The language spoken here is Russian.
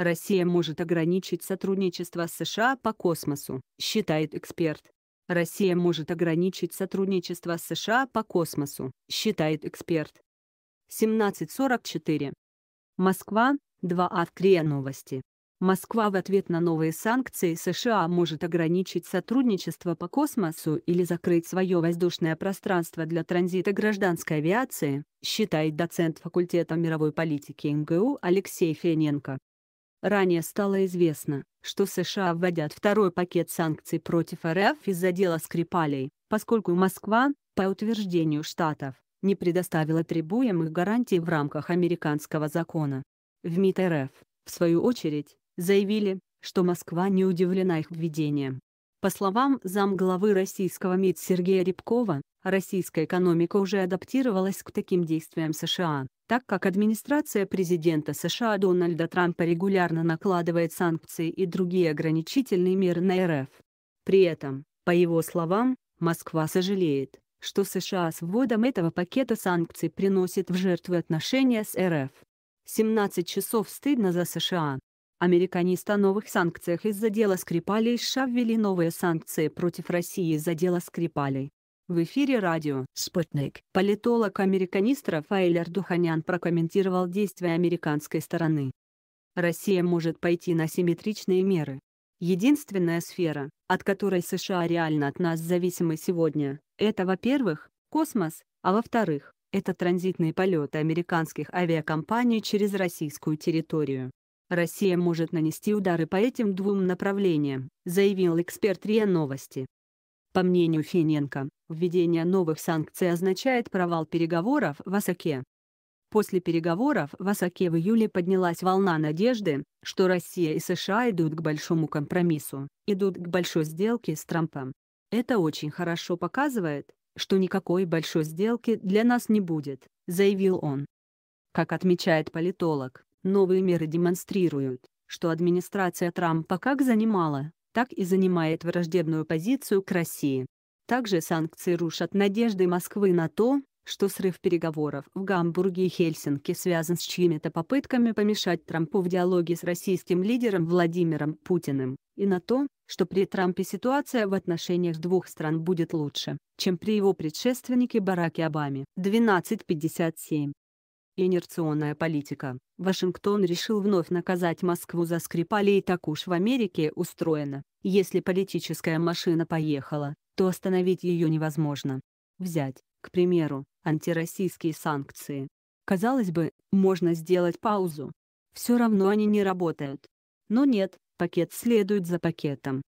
Россия может ограничить сотрудничество с США по космосу, считает эксперт. Россия может ограничить сотрудничество с США по космосу, считает эксперт. 1744. Москва, 2А КРИА новости. Москва в ответ на новые санкции США может ограничить сотрудничество по космосу или закрыть свое воздушное пространство для транзита гражданской авиации, считает доцент факультета мировой политики МГУ Алексей Фененко. Ранее стало известно, что США вводят второй пакет санкций против РФ из-за дела Скрипалей, поскольку Москва, по утверждению Штатов, не предоставила требуемых гарантий в рамках американского закона. В МИД РФ, в свою очередь, заявили, что Москва не удивлена их введением. По словам замглавы российского МИД Сергея Рябкова, российская экономика уже адаптировалась к таким действиям США, так как администрация президента США Дональда Трампа регулярно накладывает санкции и другие ограничительные меры на РФ. При этом, по его словам, Москва сожалеет, что США с вводом этого пакета санкций приносит в жертву отношения с РФ. 17 часов стыдно за США. Американист о новых санкциях из-за дела Скрипалей США ввели новые санкции против России из-за дела Скрипалей. В эфире радио «Спутник» политолог-американист Рафаэль Ардуханян прокомментировал действия американской стороны. Россия может пойти на симметричные меры. Единственная сфера, от которой США реально от нас зависимы сегодня, это, во-первых, космос, а во-вторых, это транзитные полеты американских авиакомпаний через российскую территорию. Россия может нанести удары по этим двум направлениям, заявил эксперт РИА Новости. По мнению Финенко, введение новых санкций означает провал переговоров в Осаке. После переговоров в Осаке в июле поднялась волна надежды, что Россия и США идут к большому компромиссу, идут к большой сделке с Трампом. Это очень хорошо показывает, что никакой большой сделки для нас не будет, заявил он. Как отмечает политолог, Новые меры демонстрируют, что администрация Трампа как занимала, так и занимает враждебную позицию к России. Также санкции рушат надежды Москвы на то, что срыв переговоров в Гамбурге и Хельсинки связан с чьими-то попытками помешать Трампу в диалоге с российским лидером Владимиром Путиным, и на то, что при Трампе ситуация в отношениях двух стран будет лучше, чем при его предшественнике Бараке Обаме. 12.57 инерционная политика. Вашингтон решил вновь наказать Москву за Скрипали и так уж в Америке устроено. Если политическая машина поехала, то остановить ее невозможно. Взять, к примеру, антироссийские санкции. Казалось бы, можно сделать паузу. Все равно они не работают. Но нет, пакет следует за пакетом.